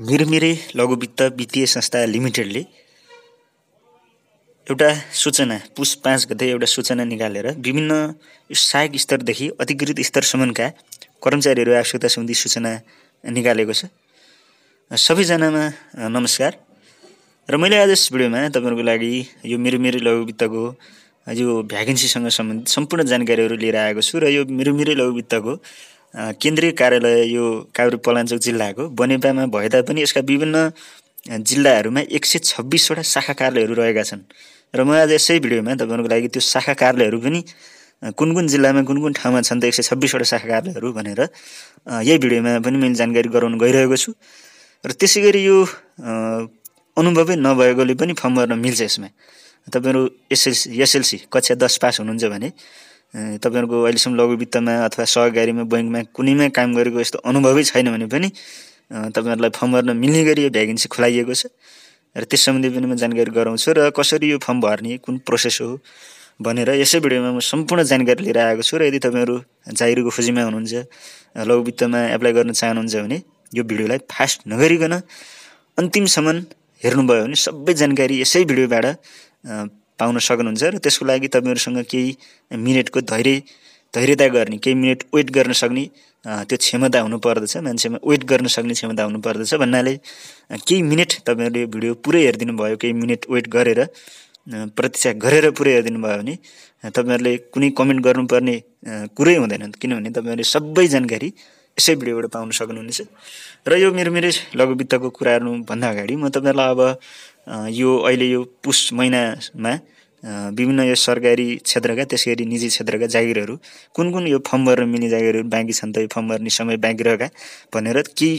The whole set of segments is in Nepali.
मिरमिरे लघुवित्त वित्तीय संस्था लिमिटेडले एउटा सूचना पुस पाँच गते एउटा सूचना निकालेर विभिन्न सहायक स्तरदेखि अधिकृत स्तरसम्मका कर्मचारीहरू आवश्यकता सम्बन्धी सूचना निकालेको छ सबैजनामा नमस्कार र मैले आज यस भिडियोमा तपाईँहरूको लागि यो लघु लघुवित्तको यो भ्याकेन्सीसँग सम्बन्धित सम्पूर्ण जानकारीहरू लिएर आएको छु र यो लघु लघुवित्तको केन्द्रीय कार्यालय यो काभ्रे पलाञ्चोक जिल्लाको बनेपामा भए तापनि यसका विभिन्न जिल्लाहरूमा एक सय छब्बिसवटा शाखा कार्यालयहरू रहेका छन् र म आज यसै भिडियोमा तपाईँहरूको लागि त्यो शाखा कार्यालयहरू पनि कुन कुन जिल्लामा कुन कुन ठाउँमा छन् त एक सय छब्बिसवटा शाखा कार्यालयहरू भनेर यही भिडियोमा पनि मैले जानकारी गराउन गइरहेको छु र त्यसै गरी यो अनुभवै नभएकोले पनि फर्म गर्न मिल्छ यसमा तपाईँहरू एसएलसी एसएलसी कक्षा दस पास हुनुहुन्छ भने तपाईँहरूको अहिलेसम्म लघु वित्तमा अथवा सहकारीमा बैङ्कमा कुनैमा काम गरेको यस्तो अनुभवै छैन भने पनि तपाईँहरूलाई फर्म भर्न मिल्ने गरी यो भ्याकेन्सी खुलाइएको छ र त्यस सम्बन्धी पनि म जानकारी गराउँछु र कसरी यो फर्म भर्ने कुन प्रोसेस हो भनेर यसै भिडियोमा म सम्पूर्ण जानकारी लिएर आएको छु र यदि तपाईँहरू जाहिरको खोजीमा हुनुहुन्छ लघु वित्तमा एप्लाई गर्न चाहनुहुन्छ भने यो भिडियोलाई फास्ट नगरिकन अन्तिमसम्म हेर्नुभयो भने सबै जानकारी यसै भिडियोबाट पाउन सक्नुहुन्छ र त्यसको लागि तपाईँहरूसँग केही मिनटको धैर्य धैर्यता गर्ने केही मिनट वेट गर्न सक्ने त्यो क्षमता हुनुपर्दछ मान्छेमा वेट गर्न सक्ने क्षमता हुनुपर्दछ भन्नाले केही मिनट तपाईँहरूले यो भिडियो पुरै हेरिदिनु भयो केही मिनट वेट गरेर प्रतीक्षा गरेर पुरै हेरिदिनु भयो भने तपाईँहरूले कुनै कमेन्ट गर्नुपर्ने कुरै हुँदैन किनभने तपाईँहरूले सबै जानकारी यसै भिडियोबाट पाउन सक्नुहुनेछ र यो मेरो मेरै लघुवित्तको कुराहरूभन्दा भन्दा अगाडि म तपाईँहरूलाई अब यो अहिले यो पुस महिनामा विभिन्न यो सरकारी क्षेत्रका त्यस गरी निजी क्षेत्रका जागिरहरू कुन कुन यो फर्म भर्न मिल्ने जागिरहरू बाँकी छन् त यो फर्म भर्ने समय बाँकी रहेका भनेर केही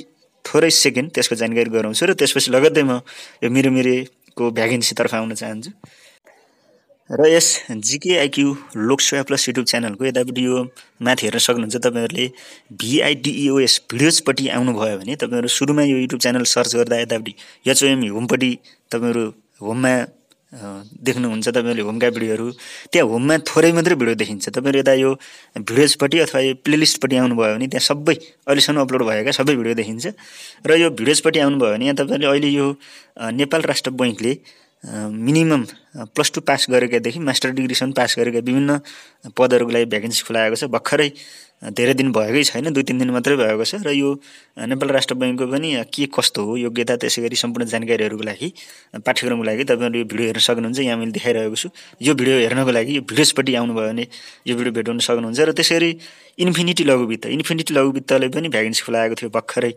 थोरै सेकेन्ड त्यसको जानकारी गराउँछु र त्यसपछि लगत्तै म यो मिरुमिरेको भ्याकेन्सीतर्फ आउन चाहन्छु र यस जिकेआइक्यू लोकसेवा प्लस युट्युब च्यानलको यतापट्टि यो माथि हेर्न सक्नुहुन्छ तपाईँहरूले भिआइडिइओएस भिडियोजपट्टि आउनुभयो भने तपाईँहरू सुरुमा यो युट्युब च्यानल सर्च गर्दा यतापट्टि एचओएम होमपट्टि तपाईँहरू होममा देख्नुहुन्छ तपाईँहरूले होमका भिडियोहरू त्यहाँ होममा थोरै मात्रै भिडियो देखिन्छ तपाईँहरू यता यो भिडियोजपट्टि अथवा यो प्लेलिस्टपट्टि आउनुभयो भने त्यहाँ सबै अहिलेसम्म अपलोड भएका सबै भिडियो देखिन्छ र यो भिडियोजपट्टि आउनुभयो भने यहाँ तपाईँहरूले अहिले यो नेपाल राष्ट्र बैङ्कले मिनिमम प्लस टू पास गरेकादेखि मास्टर डिग्रीसम्म पास गरेका विभिन्न पदहरूको लागि भ्याकेन्सी खुलाएको छ भर्खरै धेरै दिन भएकै छैन दुई तिन दिन मात्रै भएको छ र यो नेपाल राष्ट्र ब्याङ्कको पनि के कस्तो हो योग्यता त्यसै गरी सम्पूर्ण जानकारीहरूको लागि पाठ्यक्रमको लागि तपाईँहरू यो भिडियो हेर्न सक्नुहुन्छ यहाँ मैले देखाइरहेको छु यो भिडियो हेर्नको लागि यो भिडियोजपट्टि आउनुभयो भने यो भिडियो भेटाउन सक्नुहुन्छ र त्यसै गरी इन्फिनिटी लघुवित्त इन्फिनिटी लघुवित्तले पनि भ्याकेन्सी खुलाएको थियो भर्खरै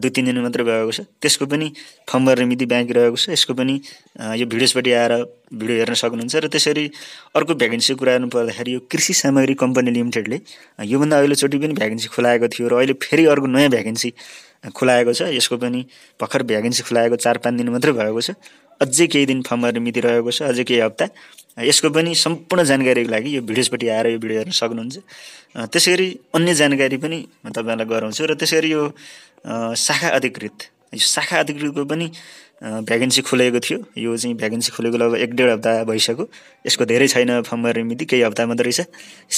दुई तिन दिन मात्रै भएको छ त्यसको पनि फर्म भर्ने मिति बाँकी रहेको छ यसको पनि यो भिडियोजपट्टि आएर भिडियो हेर्न सक्नुहुन्छ र त्यसरी अर्को भ्याकेन्सीको कुरा गर्नु पर्दाखेरि यो कृषि सामग्री कम्पनी लिमिटेडले योभन्दा अहिलेचोटि पनि भ्याकेन्सी खुलाएको थियो र अहिले फेरि अर्को नयाँ भ्याकेन्सी खुलाएको छ यसको पनि भर्खर भ्याकेन्सी खुलाएको चार पाँच दिन मात्रै भएको छ अझै केही दिन फर्म भर्ने मिति रहेको छ अझै केही हप्ता यसको पनि सम्पूर्ण जानकारीको लागि यो भिडियोजपट्टि आएर यो भिडियो हेर्न सक्नुहुन्छ त्यसै गरी अन्य जानकारी पनि म तपाईँहरूलाई गराउँछु र त्यसै गरी यो शाखा अधिकृत यो शाखा अधिकृतको पनि भ्याकेन्सी खुलेको थियो यो चाहिँ भ्याकेन्सी खुलेको लगभग एक डेढ हप्ता भइसक्यो यसको धेरै छैन फर्म भर्ने मिति केही हप्ता मात्रै रहेछ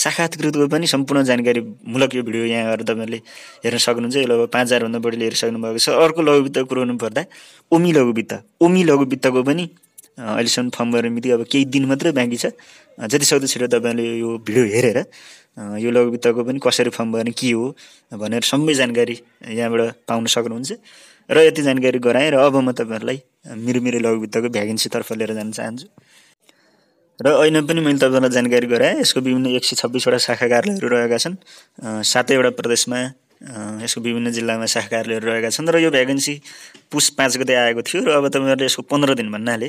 साक्षात्कृतको पनि सम्पूर्ण जानकारी मूलक यो भिडियो यहाँ यहाँबाट तपाईँहरूले हेर्न सक्नुहुन्छ यो लगभग पाँच हजारभन्दा बढीले हेरिसक्नु भएको छ अर्को लघुवित्त कुरो पर्दा ओमी लघुवित्त ओमी लघुवित्तको पनि अहिलेसम्म फर्म भर्ने मिति अब केही दिन मात्रै बाँकी छ जति सक्दो छिटो तपाईँले यो भिडियो हेरेर यो लघुवित्तको पनि कसरी फर्म गर्ने के हो भनेर सबै जानकारी यहाँबाट पाउन सक्नुहुन्छ र यति जानकारी गराएँ र अब म तपाईँहरूलाई मेरो मेरो लघुवित्तको भ्याकेन्सीतर्फ लिएर जान चाहन्छु र अहिले पनि मैले तपाईँहरूलाई जानकारी गराएँ यसको विभिन्न एक सय छब्बिसवटा शाखा कार्यालयहरू रहेका छन् सातैवटा प्रदेशमा यसको विभिन्न जिल्लामा शाखा कार्यालयहरू रहेका छन् र यो भ्याकेन्सी पुस पाँच गते आएको थियो र अब तपाईँहरूले यसको पन्ध्र दिन भन्नाले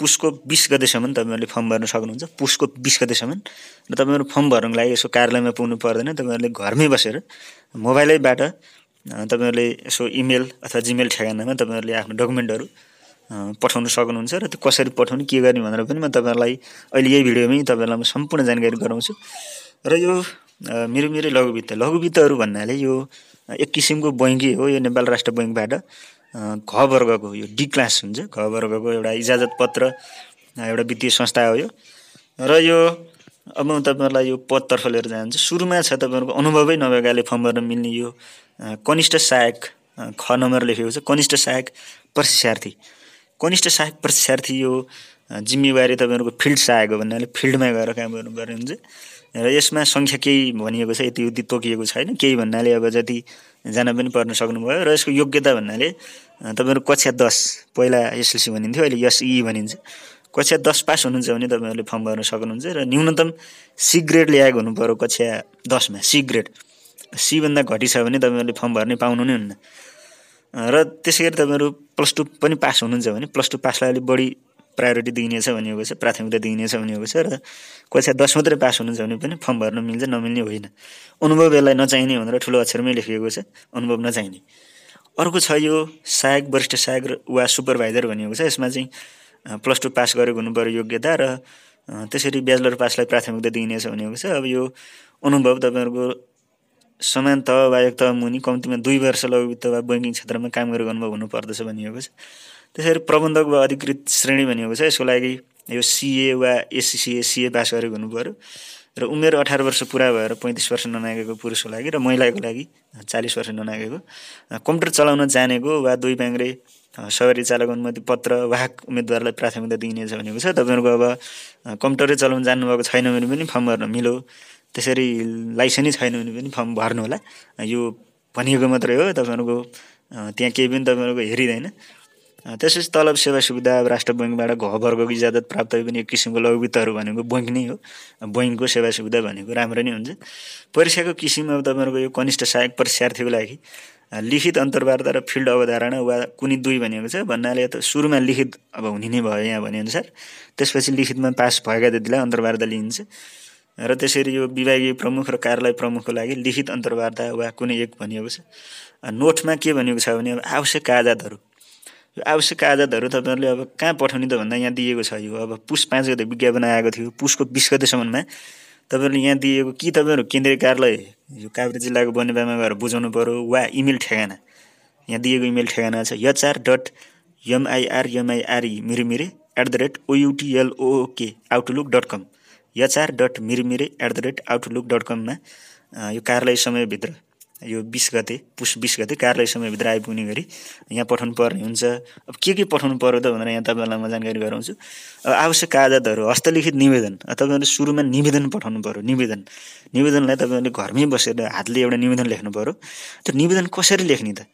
पुसको बिस गतेसम्म तपाईँहरूले फर्म भर्न सक्नुहुन्छ पुसको बिस गतेसम्म र तपाईँहरू फर्म भर्नुको लागि यसको कार्यालयमा पुग्नु पर्दैन तपाईँहरूले घरमै बसेर मोबाइलैबाट तपाईँहरूले यसो इमेल अथवा जिमेल ठेगानामा तपाईँहरूले आफ्नो डकुमेन्टहरू पठाउन सक्नुहुन्छ र त्यो कसरी पठाउने के गर्ने भनेर पनि म तपाईँहरूलाई अहिले यही भिडियोमै तपाईँहरूलाई म सम्पूर्ण जानकारी गराउँछु र यो मेरो मेरो लघुवित्त लघुवित्तहरू भन्नाले यो एक किसिमको बैङ्की हो यो नेपाल राष्ट्र बैङ्कबाट घ वर्गको यो डी क्लास हुन्छ घ वर्गको एउटा इजाजत पत्र एउटा वित्तीय संस्था हो यो र यो अब म तपाईँहरूलाई यो पदतर्फ लिएर जान्छु सुरुमा छ तपाईँहरूको अनुभवै नभएकाले फर्म गर्न मिल्ने यो कनिष्ठ सहायक ख नम्बर लेखेको छ कनिष्ठ सहायक प्रशिक्षार्थी कनिष्ठ सहायक प्रशिक्षार्थी यो जिम्मेवारी तपाईँहरूको फिल्ड सहायक हो भन्नाले फिल्डमा गएर काम गर्नुपर्ने हुन्छ र यसमा सङ्ख्या केही भनिएको छ यति उति तोकिएको छैन केही भन्नाले अब जति जान पनि पर्न सक्नुभयो र यसको योग्यता भन्नाले तपाईँहरू कक्षा दस पहिला एसएलसी भनिन्थ्यो अहिले एसई भनिन्छ कक्षा दस पास हुनुहुन्छ भने तपाईँहरूले फर्म गर्न सक्नुहुन्छ र न्यूनतम सी ग्रेड ल्याएको पऱ्यो कक्षा दसमा सी ग्रेड सीभन्दा घटी भने तपाईँहरूले फर्म भर्ने पाउनु नै हुन्न र त्यसै गरी तपाईँहरू प्लस टू पनि पास हुनुहुन्छ भने प्लस टू पासलाई अलिक बढी प्रायोरिटी दिइनेछ भनेको छ प्राथमिकता दिइनेछ भनेको छ र कक्षा दस मात्रै पास हुनुहुन्छ भने पनि फर्म भर्न मिल्छ नमिल्ने होइन अनुभव यसलाई नचाहिने भनेर ठुलो अक्षरमै लेखिएको छ अनुभव नचाहिने अर्को छ यो सहायक वरिष्ठ सहायक वा सुपरभाइजर भनेको छ यसमा चाहिँ प्लस टू पास गरेको हुनु पऱ्यो योग्यता र त्यसरी ब्याचलर पासलाई प्राथमिकता दिइनेछ भनेको छ अब यो अनुभव तपाईँहरूको समान तह वा एक तह मुनि कम्तीमा दुई वर्ष लघु वित्त वा ब्याङ्किङ क्षेत्रमा कामहरू गर्नुभयो हुनुपर्दछ भनिएको छ त्यसरी प्रबन्धक वा अधिकृत श्रेणी भनिएको छ यसको लागि यो सिए वा एससिसिए सिए पास गरेको हुनु पऱ्यो र उमेर अठार वर्ष पुरा भएर पैँतिस वर्ष ननागेको पुरुषको लागि र महिलाको लागि चालिस वर्ष ननागेको कम्प्युटर चलाउन जानेको वा दुई ब्याङ्क्रे सवारी चालक अनुमति पत्र वाहक उम्मेदवारलाई प्राथमिकता दिइनेछ भनेको छ तपाईँहरूको अब कम्प्युटरै चलाउन जान्नुभएको छैन भने पनि फर्म भर्न मिलो त्यसरी लाइसेन्सै छैन भने पनि फर्म भर्नु होला यो भनिएको मात्रै हो तपाईँहरूको त्यहाँ केही पनि तपाईँहरूको हेरिँदैन त्यसपछि तलब सेवा सुविधा अब राष्ट्र बैङ्कबाट घरको इजाजत प्राप्त पनि एक किसिमको लघुवित्तहरू भनेको बैङ्क नै हो बैङ्कको सेवा सुविधा भनेको राम्रो नै हुन्छ परीक्षाको किसिम अब तपाईँहरूको यो कनिष्ठ सहायक परीक्षार्थीको लागि लिखित अन्तर्वार्ता र फिल्ड अवधारणा वा कुनै दुई भनेको छ भन्नाले त सुरुमा लिखित अब हुने नै भयो यहाँ भनेअनुसार त्यसपछि लिखितमा पास भएका त्यतिलाई अन्तर्वार्ता लिइन्छ र त्यसरी यो विभागीय प्रमुख र कार्यालय प्रमुखको लागि लिखित अन्तर्वार्ता वा कुनै एक भनिएको छ नोटमा के भनिएको छ भने अब आवश्यक कागजातहरू यो आवश्यक कागजातहरू तपाईँहरूले अब कहाँ पठाउने त भन्दा यहाँ दिएको छ यो अब पुस पाँच गते विज्ञापन आएको थियो पुसको बिस गतेसम्ममा तपाईँहरूले यहाँ दिएको कि तपाईँहरू केन्द्रीय कार्यालय यो काभ्रे जिल्लाको बनेपामा गएर बुझाउनु पऱ्यो वा इमेल ठेगाना यहाँ दिएको इमेल ठेगाना छ यचआर dot एमआइआर एमआइआरई मिरिमिरे at the rate ओयुटिएलओके outlook dot com HR dot मिरमिरे at the rate outlook dot कममा यो कार्यालय समयभित्र यो बिस गते पुस बिस गते कार्यालय समयभित्र आइपुग्ने गरी यहाँ पठाउनु पर्ने हुन्छ अब के के पठाउनु पर्यो त भनेर यहाँ तपाईँहरूलाई म जानकारी गराउँछु आवश्यक कागजातहरू हस्तलिखित निवेदन तपाईँहरूले सुरुमा निवेदन पठाउनु पऱ्यो निवेदन निवेदनलाई तपाईँहरूले घरमै बसेर हातले एउटा निवेदन लेख्नु पऱ्यो त्यो निवेदन कसरी लेख्ने त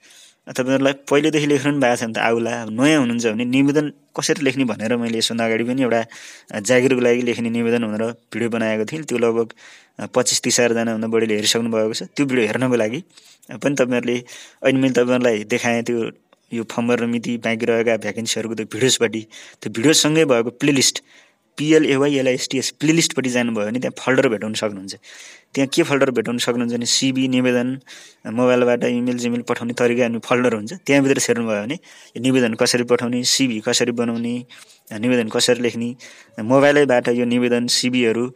तपाईँहरूलाई पहिलेदेखि लेखिरहनु भएको छ भने त आउला अब नयाँ हुनुहुन्छ भने निवेदन कसरी लेख्ने भनेर मैले यसभन्दा अगाडि पनि एउटा जागिरको लागि लेख्ने निवेदन भनेर भिडियो बनाएको थिएँ त्यो लगभग पच्चिस तिस हजारजनाभन्दा बढीले हेरिसक्नु भएको छ त्यो भिडियो हेर्नको लागि पनि तपाईँहरूले अहिले मैले तपाईँहरूलाई देखाएँ त्यो यो फम्बर र मिति बाँकी रहेका भ्याकेन्सीहरूको त्यो भिडियोजपट्टि त्यो भिडियोसँगै भएको प्लेलिस्ट पिएलएवाई एलआइएसटिएस प्लेलिस्टपट्टि जानुभयो भने त्यहाँ फोल्डर भेटाउन सक्नुहुन्छ त्यहाँ के फोल्डर भेटाउन सक्नुहुन्छ भने सिबी निवेदन मोबाइलबाट इमेल जिमेल पठाउने तरिका फोल्डर हुन्छ त्यहाँभित्र छेर्नुभयो भने यो निवेदन कसरी पठाउने सिबी कसरी बनाउने निवेदन कसरी लेख्ने मोबाइलैबाट यो निवेदन सिबीहरू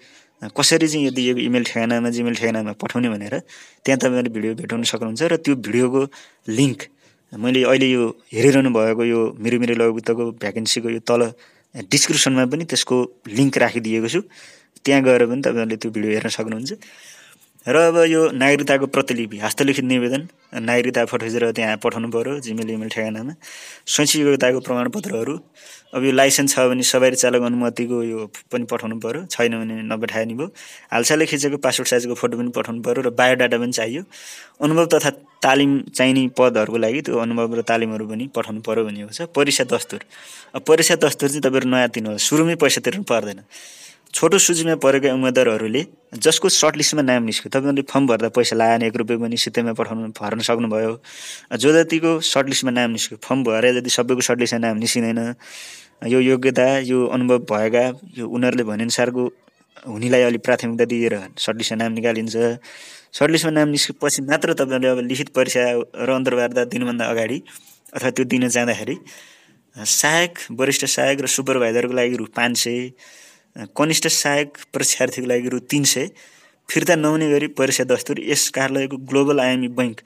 कसरी चाहिँ यदि यो इमेल ठेगानामा जिमेल ठेगानामा पठाउने भनेर त्यहाँ तपाईँले भिडियो भेटाउन सक्नुहुन्छ र त्यो भिडियोको लिङ्क मैले अहिले यो हेरिरहनु भएको यो मेरो मेरो लघुत्तको भ्याकेन्सीको यो तल डिस्क्रिप्सनमा पनि त्यसको लिङ्क राखिदिएको छु त्यहाँ गएर पनि तपाईँहरूले त्यो भिडियो हेर्न सक्नुहुन्छ र अब यो नागरिकताको प्रतिलिपि हस्तलिखित निवेदन नागरिकता फटोजेर त्यहाँ पठाउनु पऱ्यो जिमेल इमेल ठेगानामा स्वयंसेवकताको प्रमाणपत्रहरू अब यो लाइसेन्स छ भने सवारी चालक अनुमतिको यो पनि पठाउनु पऱ्यो छैन भने नपठाए नि भयो हालसालै खिचेको पासपोर्ट साइजको फोटो पनि पठाउनु पऱ्यो र बायोडाटा पनि चाहियो अनुभव तथा तालिम चाहिने पदहरूको लागि त्यो अनुभव र तालिमहरू पनि पठाउनु पऱ्यो भनेको छ परीक्षा दस्तुर परीक्षा दस्तुर चाहिँ तपाईँहरू नयाँ तिर्नुहोला सुरुमै पैसा तिर्नु पर्दैन छोटो सूचीमा परेका उम्मेद्वारहरूले जसको सर्ट लिस्टमा नाम निस्क्यो तपाईँहरूले फर्म भर्दा पैसा लगाएन एक रुपियाँ पनि सित्तैमा पठाउनु भर्न सक्नुभयो जो जतिको सर्ट लिस्टमा नाम निस्क्यो फर्म भएर जति सबैको सर्ट लिस्टमा नाम निस्किँदैन यो योग्यता यो अनुभव भएका यो उनीहरूले भनेअनुसारको हुनेलाई अलिक प्राथमिकता दिएर सर्ट लिस्टमा नाम निकालिन्छ सर्टलिस्टमा नाम निस्केपछि मात्र तपाईँले अब लिखित परीक्षा र अन्तर्वार्ता दिनुभन्दा अगाडि अथवा त्यो दिन जाँदाखेरि सहायक वरिष्ठ सहायक र सुपरभाइजरको लागि रु पाँच सय कनिष्ठ सहायक परीक्षार्थीको लागि रु तिन सय फिर्ता नहुने गरी परीक्षा दस्तुर यस कार्यालयको ग्लोबल आइएमई बैङ्क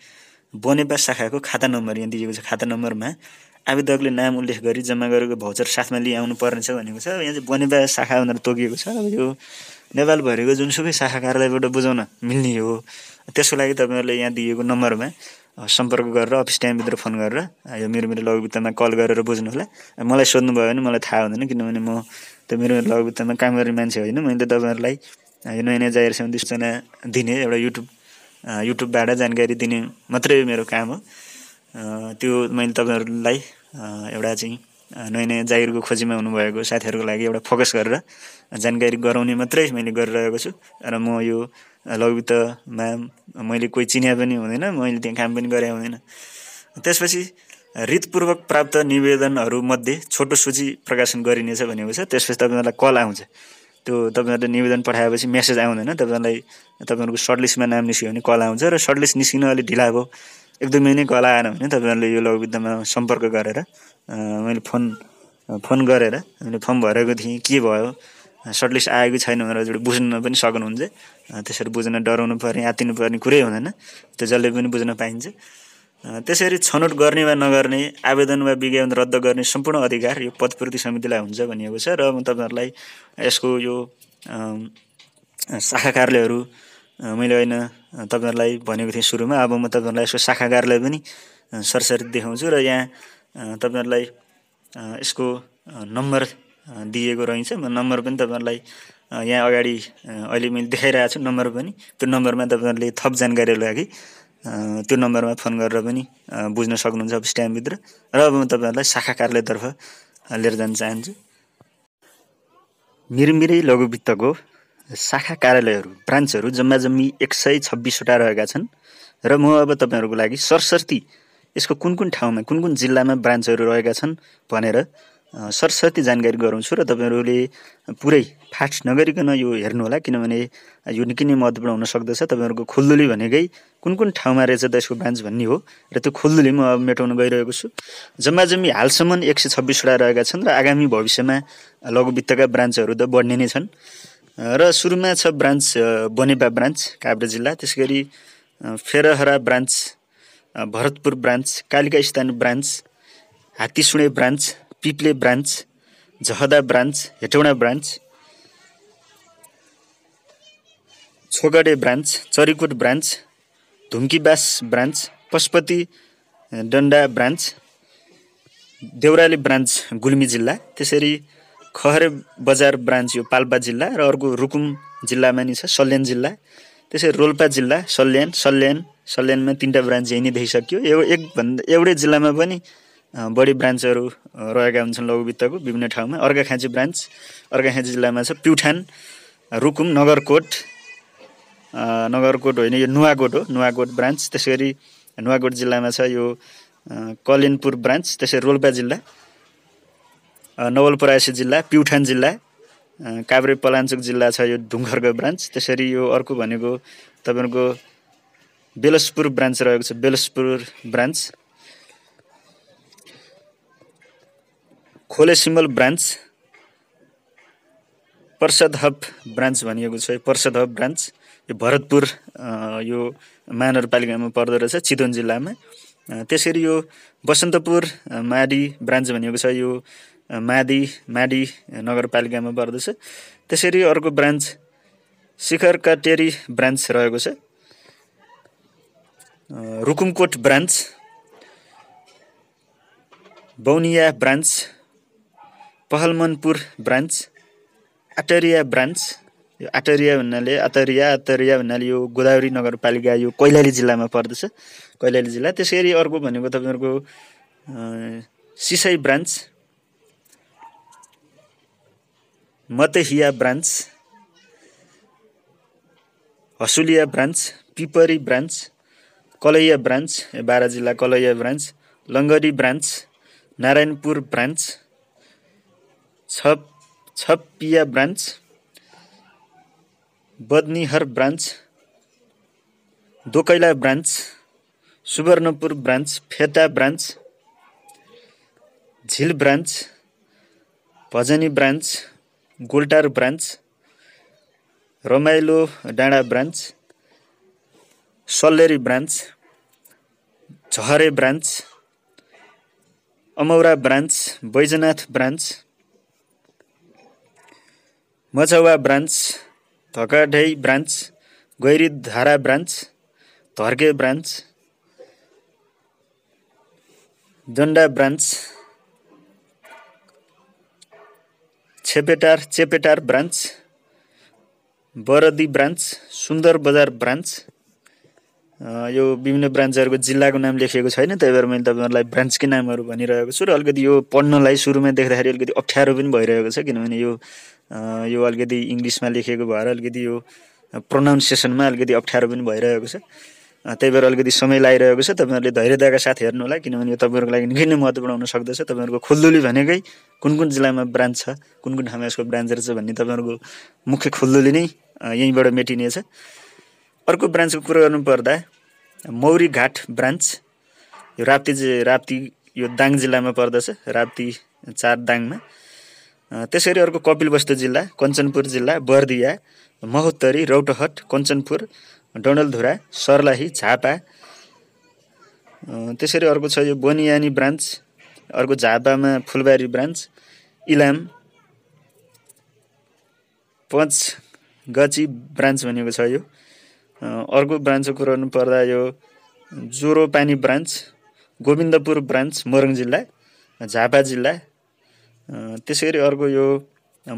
बनेपा शाखाको खाता नम्बर यहाँ दिएको छ खाता नम्बरमा आवेदकले नाम उल्लेख गरी जम्मा गरेको भाउचर साथमा लिए आउनु पर्नेछ भनेको छ यहाँ चाहिँ बनेपा शाखा भनेर तोकिएको छ अब यो नेपालभरिको जुनसुकै शाखा कार्यालयबाट बुझाउन मिल्ने हो त्यसको लागि तपाईँहरूले यहाँ दिएको नम्बरमा सम्पर्क गरेर अफिस टाइमभित्र फोन गरेर यो मेरो मेरो लघुवित्तमा कल गरेर बुझ्नु होला मलाई सोध्नुभयो भने मलाई थाहा हुँदैन किनभने म त्यो मेरो लघुवित्तमा काम गर्ने मान्छे होइन मैले तपाईँहरूलाई यो नयाँ नयाँ जाहेरसम्म सूचना दिने एउटा युट्युब युट्युबबाट जानकारी दिने मात्रै मेरो काम हो त्यो मैले तपाईँहरूलाई एउटा चाहिँ नयाँ नयाँ जागिरको खोजीमा हुनुभएको साथीहरूको लागि एउटा फोकस गरेर जानकारी गराउने मात्रै मैले गरिरहेको छु र म यो लघुवित्तमा मैले कोही चिन्या पनि हुँदैन मैले त्यहाँ काम पनि गरे हुँदैन त्यसपछि रितपूर्वक प्राप्त निवेदनहरूमध्ये छोटो सूची प्रकाशन गरिनेछ भनेको छ त्यसपछि तपाईँहरूलाई कल आउँछ त्यो तपाईँहरूले निवेदन पठाएपछि मेसेज आउँदैन तपाईँहरूलाई तपाईँहरूको सर्टलिस्टमा नाम निस्क्यो भने कल आउँछ र सर्टलिस्ट निस्किन अलिक ढिला भयो एक दुई महिनै कल आएन भने तपाईँहरूले यो लघुविद्यमा सम्पर्क गरेर मैले फोन फोन गरेर मैले फर्म भरेको थिएँ के भयो सर्टलिस्ट आएको छैन भनेर हजुर बुझ्न पनि सक्नुहुन्छ त्यसरी बुझ्न डराउनु पर्ने आत्तिनु पर्ने कुरै हुँदैन त्यो जसले पनि बुझ्न पाइन्छ त्यसरी छनौट गर्ने वा नगर्ने आवेदन वा विज्ञापन रद्द गर्ने सम्पूर्ण अधिकार यो पदपूर्ति समितिलाई हुन्छ भनिएको छ र म तपाईँहरूलाई यसको यो शाखा कार्यालयहरू मैले होइन तपाईँहरूलाई भनेको थिएँ सुरुमा अब म तपाईँहरूलाई यसको शाखा कार्यालय पनि सरसरी देखाउँछु र यहाँ तपाईँहरूलाई यसको नम्बर दिएको रहन्छ म नम्बर पनि तपाईँहरूलाई यहाँ अगाडि अहिले मैले देखाइरहेको छु नम्बर पनि त्यो नम्बरमा तपाईँहरूले थप जानकारीको लागि त्यो नम्बरमा फोन गरेर पनि बुझ्न सक्नुहुन्छ अब स्ट्याम्पभित्र र अब म तपाईँहरूलाई शाखा कार्यालयतर्फ लिएर जान चाहन्छु मिरमिरै लघुवित्तको शाखा कार्यालयहरू ब्रान्चहरू जम्मा जम्मी एक सय छब्बिसवटा रहेका छन् र म अब तपाईँहरूको लागि सरस्वती यसको कुन कुन ठाउँमा कुन कुन जिल्लामा ब्रान्चहरू रहेका छन् भनेर सरस्वती जानकारी गराउँछु र तपाईँहरूले पुरै फास्ट नगरिकन यो हेर्नुहोला किनभने यो निकै नै महत्त्वपूर्ण हुनसक्दछ तपाईँहरूको खुल्दुली भनेकै कुन कुन ठाउँमा रहेछ त यसको ब्रान्च भन्ने हो र त्यो खुल्दुली म अब मेटाउन गइरहेको छु जम्मा जम्मी हालसम्म एक सय छब्बिसवटा रहेका छन् र आगामी भविष्यमा लघुवित्तका ब्रान्चहरू त बढ्ने नै छन् र सुरुमा छ ब्रान्च बनेपा ब्रान्च काभ्रे जिल्ला त्यसै गरी Ferhara branch Bharatpur branch Kalikasthan branch Hattisude branch Piple branch Jhahada branch Hetauda branch Chhogade branch Charikot branch Dhumkibas branch Pashupati Danda branch Deurali branch Gulmi जिल्ला त्यसरी खहरे बजार ब्रान्च यो पाल्पा जिल्ला र अर्को रुकुम जिल्लामा नि छ सल्यान जिल्ला त्यसै रोल्पा जिल्ला सल्यान सल्यान सल्यानमा तिनवटा ब्रान्च यहीँ नै देखिसक्यो एउ एकभन्दा एउटै जिल्लामा पनि बढी ब्रान्चहरू रहेका हुन्छन् लघुवित्तको विभिन्न ठाउँमा अर्घाखाँची ब्रान्च अर्घाखाँची जिल्लामा छ प्युठान रुकुम नगरकोट नगरकोट होइन यो नुवाकोट हो नुवाकोट ब्रान्च त्यसै गरी नुवाकोट जिल्लामा छ यो कलिनपुर ब्रान्च त्यसै रोल्पा जिल्ला नवलपरासी जिल्ला प्युठान जिल्ला काभ्रे पलाञ्चोक जिल्ला छ यो ढुङ्घरको ब्रान्च त्यसरी यो अर्को भनेको तपाईँहरूको बेलसपुर ब्रान्च रहेको छ बेलसपुर ब्रान्च खोलेसिमल ब्रान्च पर्षद हब ब्रान्च भनिएको छ पर्षद हब ब्रान्च यो भरतपुर यो महानगरपालिकामा पर्दो रहेछ चितवन जिल्लामा त्यसरी यो बसन्तपुर माडी ब्रान्च भनिएको छ यो मादी माडी नगरपालिकामा पर्दछ त्यसरी अर्को ब्रान्च शिखर काटेरी ब्रान्च रहेको छ Rukumkot branch Bauniya branch Pahalmanpur branch Attariya branch यो आटरिया भन्नाले आतरिया आतरिया भन्नाले यो गोदावरी नगरपालिका यो कैलाली जिल्लामा पर्दछ कैलाली जिल्ला त्यसै गरी अर्को भनेको तपाईँहरूको Sisai branch Matehiya branch Hasuliya branch Pipari branch Kalaiya branch बाह्र जिल्ला Kalaiya branch Langari branch Narayanpur branch छप Chhapiya branch Badanihar branch Dokaila branch Suvarnapur branch Pheta branch Jhil branch Bhajani branch Goltar branch Ramailo डाँडा branch Salleri branch Jhahare branch Amaura branch Baijnath branch Machhawa branch Dhakadhai branch Dhara branch Dharke branch Danda branch Chhepetar Chepetar branch Bardi branch Sundar Bazar branch यो विभिन्न ब्रान्चहरूको जिल्लाको नाम लेखिएको छैन त्यही भएर मैले तपाईँहरूलाई ब्रान्चकै नामहरू भनिरहेको छु र अलिकति यो पढ्नलाई सुरुमा देख्दाखेरि अलिकति अप्ठ्यारो पनि भइरहेको छ किनभने यो यो अलिकति इङ्ग्लिसमा लेखिएको भएर अलिकति यो प्रोनाउन्सिएसनमा अलिकति अप्ठ्यारो पनि भइरहेको छ त्यही भएर अलिकति समय लागिरहेको छ तपाईँहरूले धैर्यताका साथ हेर्नु होला किनभने यो तपाईँहरूको लागि निकै नै महत्त्वपूर्ण हुन सक्दछ तपाईँहरूको खुल्दुली भनेकै कुन कुन जिल्लामा ब्रान्च छ कुन कुन ठाउँमा यसको ब्रान्चहरू छ भन्ने तपाईँहरूको मुख्य खुल्दुली नै यहीँबाट मेटिनेछ अर्को ब्रान्चको कुरा गर्नुपर्दा मौरी घाट ब्रान्च यो राप्ती राप्ती यो दाङ जिल्लामा पर्दछ राप्ती चार दाङमा त्यसै गरी अर्को कपिलवस्तु जिल्ला कञ्चनपुर जिल्ला बर्दिया महोत्तरी रौटहट कञ्चनपुर डन्डलधुरा सर्लाही झापा त्यसरी अर्को छ यो बनियानी ब्रान्च अर्को झापामा फुलबारी ब्रान्च इलाम पच गची ब्रान्च भनेको छ यो अर्को ब्रान्चको कुरो पर्दा यो पानी ब्रान्च गोविन्दपुर ब्रान्च मोरङ जिल्ला झापा जिल्ला त्यसै गरी अर्को यो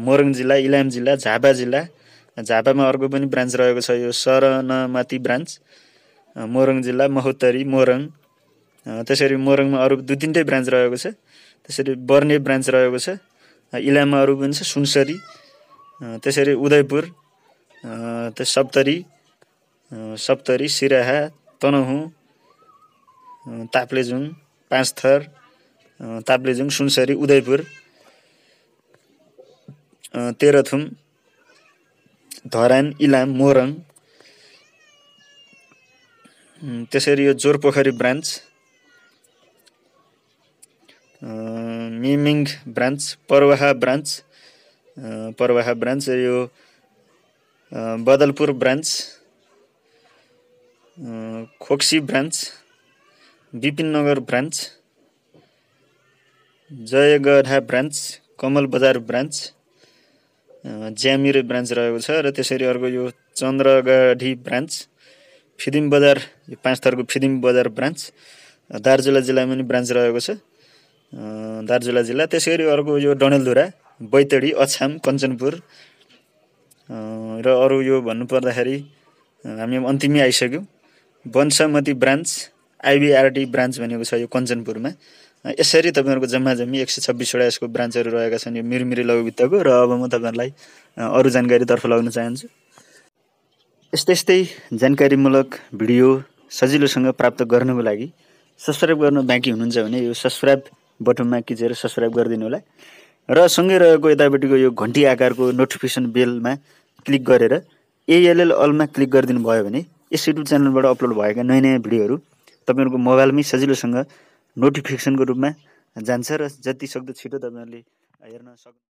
मोरङ जिल्ला इलाम जिल्ला झापा जिल्ला झापामा अर्को पनि ब्रान्च रहेको छ यो सरनमाती ब्रान्च मोरङ जिल्ला महोत्तरी मोरङ त्यसरी मोरङमा अरू दुई तिनटै ब्रान्च रहेको छ त्यसरी बर्ने ब्रान्च रहेको छ इलाममा अरू पनि छ सुनसरी त्यसरी उदयपुर त्यो सप्तरी सप्तरी सिराहा तनहुँ ताप्लेजुङ पाँचथर ताप्लेजुङ सुनसरी उदयपुर तेह्रथुम धरान इलाम मोरङ त्यसरी यो Jorpokhari branch Miming branch Parwaha branch Parwaha branch यो Badalpur branch Khoksi branch Nagar branch Jaygadha branch Kamal Bazar branch ज्यामिरे branch रहेको छ र त्यसरी अर्को यो चन्द्रगाढी ब्रान्च फिदिम बजार यो पाँच थरको फिदिम बजार ब्रान्च दार्जिला जिल्लामा पनि ब्रान्च रहेको छ दार्जिला जिल्ला त्यसै गरी अर्को यो डणेलधुरा बैतडी अछाम कञ्चनपुर र अरू यो भन्नुपर्दाखेरि हामी अन्तिमै आइसक्यौँ वंशमती ब्रान्च आइबिआरडी ब्रान्च भनेको छ यो कञ्चनपुरमा यसरी तपाईँहरूको जम्मा जम्मी एक सय छब्बिसवटा यसको ब्रान्चहरू रहेका छन् यो मिरमिरे लघुवित्तको र अब म तपाईँहरूलाई अरू जानकारीतर्फ लगाउन चाहन्छु यस्तै यस्तै जानकारीमूलक भिडियो सजिलोसँग प्राप्त गर्नको लागि सब्सक्राइब गर्न बाँकी हुनुहुन्छ भने यो सब्सक्राइब बटनमा किचेर सब्सक्राइब गरिदिनु होला र सँगै रहेको यतापट्टिको यो घन्टी आकारको नोटिफिकेसन बेलमा क्लिक गरेर एएलएल अलमा क्लिक गरिदिनु भयो भने यस युट्युब च्यानलबाट अपलोड भएका नयाँ नयाँ भिडियोहरू तपाईँहरूको मोबाइलमै सजिलोसँग नोटिफिकेसनको रूपमा जान्छ र जति सक्दो छिटो तपाईँहरूले हेर्न सक्नु